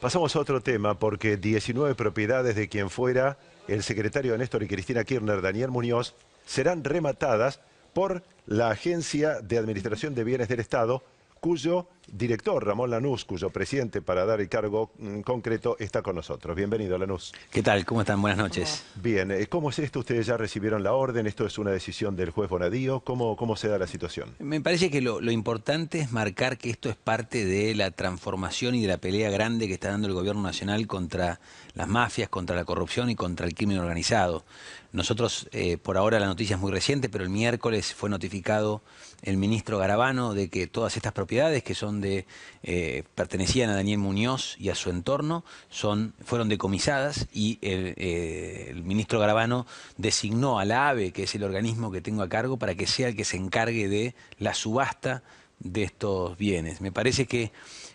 Pasamos a otro tema porque 19 propiedades de quien fuera el secretario de Néstor y Cristina Kirchner, Daniel Muñoz, serán rematadas por la Agencia de Administración de Bienes del Estado, cuyo director Ramón Lanús, cuyo presidente para dar el cargo mm, concreto está con nosotros. Bienvenido, Lanús. ¿Qué tal? ¿Cómo están? Buenas noches. Bien, eh, ¿cómo es esto? Ustedes ya recibieron la orden, esto es una decisión del juez Bonadío. ¿Cómo, cómo se da la situación? Me parece que lo, importante es marcar que esto es parte de la transformación y de la pelea grande que está dando el gobierno nacional contra las mafias, contra la corrupción y contra el crimen organizado. Nosotros, eh, por ahora la noticia es muy reciente, pero el miércoles fue notificado el ministro Garabano de que todas estas propiedades que son donde eh, pertenecían a Daniel Muñoz y a su entorno son, fueron decomisadas y eh, el, ministro Garabano designó a la AVE, que es el organismo que tengo a cargo, para que sea el que se encargue de la subasta de estos bienes. Me parece que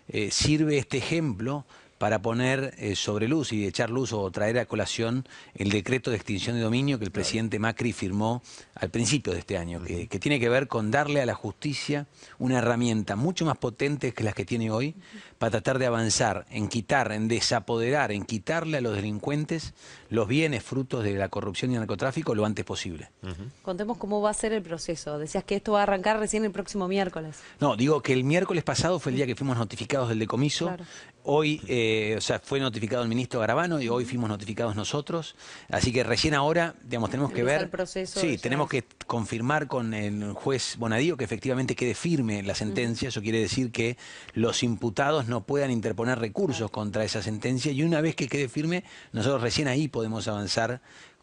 eh, sirve este ejemplo para poner eh, sobre luz y echar luz o traer a colación el decreto de extinción de dominio que el presidente Macri firmó al principio de este año, que, tiene que ver con darle a la justicia una herramienta mucho más potente que las que tiene hoy para tratar de avanzar en quitar, en desapoderar, en quitarle a los delincuentes los bienes frutos de la corrupción y el narcotráfico lo antes posible. Contemos cómo va a ser el proceso. Decías que esto va a arrancar recién el próximo miércoles. No, digo que el miércoles pasado fue el día que fuimos notificados del decomiso. Hoy, eh, o sea, fue notificado el ministro Garabano y hoy fuimos notificados nosotros. Así que recién ahora, digamos, tenemos que ver. El proceso sí, tenemos que confirmar con el juez Bonadío que efectivamente quede firme la sentencia. Eso quiere decir que los imputados no puedan interponer recursos contra esa sentencia. Y una vez que quede firme, nosotros recién ahí podemos avanzar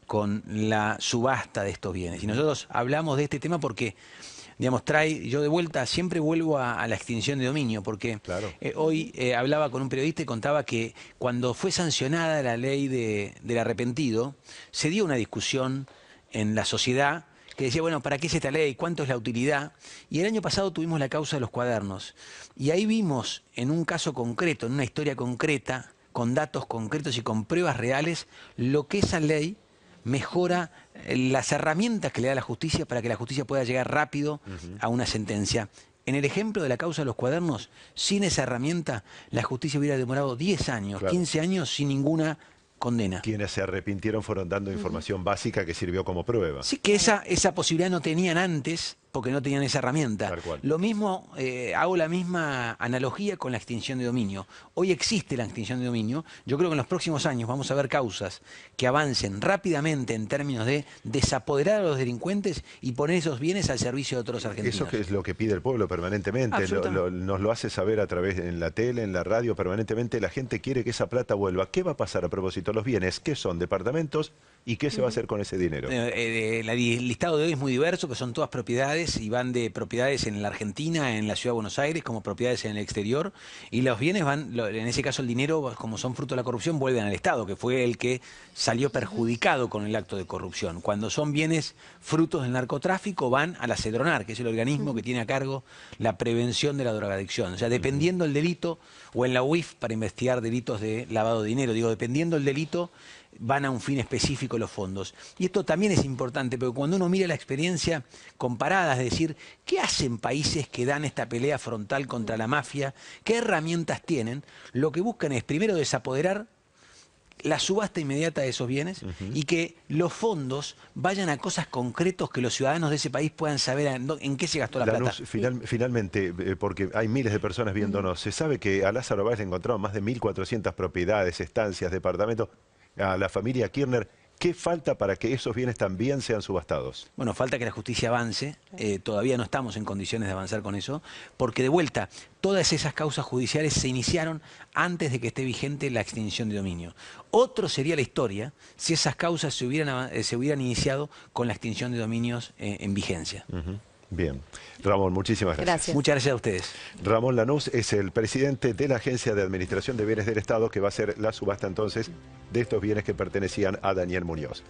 con la subasta de estos bienes. Y nosotros hablamos de este tema porque digamos, trae, yo de vuelta siempre vuelvo a, la extinción de dominio, porque eh, hoy eh, hablaba con un periodista y contaba que cuando fue sancionada la ley de, del arrepentido, se dio una discusión en la sociedad que decía, bueno, ¿para qué es esta ley? ¿Cuánto es la utilidad? Y el año pasado tuvimos la causa de los cuadernos. Y ahí vimos, en un caso concreto, en una historia concreta, con datos concretos y con pruebas reales, lo que esa ley mejora eh, las herramientas que le da la justicia para que la justicia pueda llegar rápido a una sentencia. En el ejemplo de la causa de los cuadernos, sin esa herramienta, la justicia hubiera demorado 10 años, 15 años sin ninguna condena. Quienes se arrepintieron fueron dando información básica que sirvió como prueba. Sí, que esa posibilidad no tenían antes porque no tenían esa herramienta. Lo mismo, eh, hago la misma analogía con la extinción de dominio. Hoy existe la extinción de dominio. Yo creo que en los próximos años vamos a ver causas que avancen rápidamente en términos de desapoderar a los delincuentes y poner esos bienes al servicio de otros argentinos. Eso que es lo que pide el pueblo permanentemente. nos lo hace saber a través en la tele, en la radio, permanentemente. La gente quiere que esa plata vuelva. ¿Qué va a pasar a propósito? Los bienes, ¿qué son? ¿Departamentos? ¿Y qué se va a hacer con ese dinero? Eh, eh, el listado de hoy es muy diverso, que son todas propiedades y van de propiedades en la Argentina, en la Ciudad de Buenos Aires, como propiedades en el exterior. Y los bienes van, en ese caso el dinero, como son fruto de la corrupción, vuelven al Estado, que fue el que salió perjudicado con el acto de corrupción. Cuando son bienes frutos del narcotráfico, van a la que es el organismo que tiene a cargo la prevención de la drogadicción. O sea, dependiendo el delito, o en la UIF para investigar delitos de lavado de dinero, digo, dependiendo el delito, van a un fin específico los fondos. Y esto también es importante, porque cuando uno mira la experiencia comparada, es decir, ¿qué hacen países que dan esta pelea frontal contra la mafia? ¿Qué herramientas tienen? Lo que buscan es primero desapoderar la subasta inmediata de esos bienes y que los fondos vayan a cosas concretas que los ciudadanos de ese país puedan saber en, qué se gastó la plata. finalmente, eh, porque hay miles de personas viéndonos, se sabe que a Lázaro Báez le encontraron más de 1.400 propiedades, estancias, departamentos a la familia Kirchner. ¿Qué falta para que esos bienes también sean subastados? Bueno, falta que la justicia avance. Eh, todavía no estamos en condiciones de avanzar con eso, porque de vuelta, todas esas causas judiciales se iniciaron antes de que esté vigente la extinción de dominio. Otro sería la historia si esas causas se hubieran, eh, iniciado con la extinción de dominios eh, en vigencia. Bien. Ramón, muchísimas gracias. Muchas gracias a ustedes. Ramón Lanús es el presidente de la Agencia de Administración de Bienes del Estado que va a hacer la subasta entonces de estos bienes que pertenecían a Daniel Muñoz.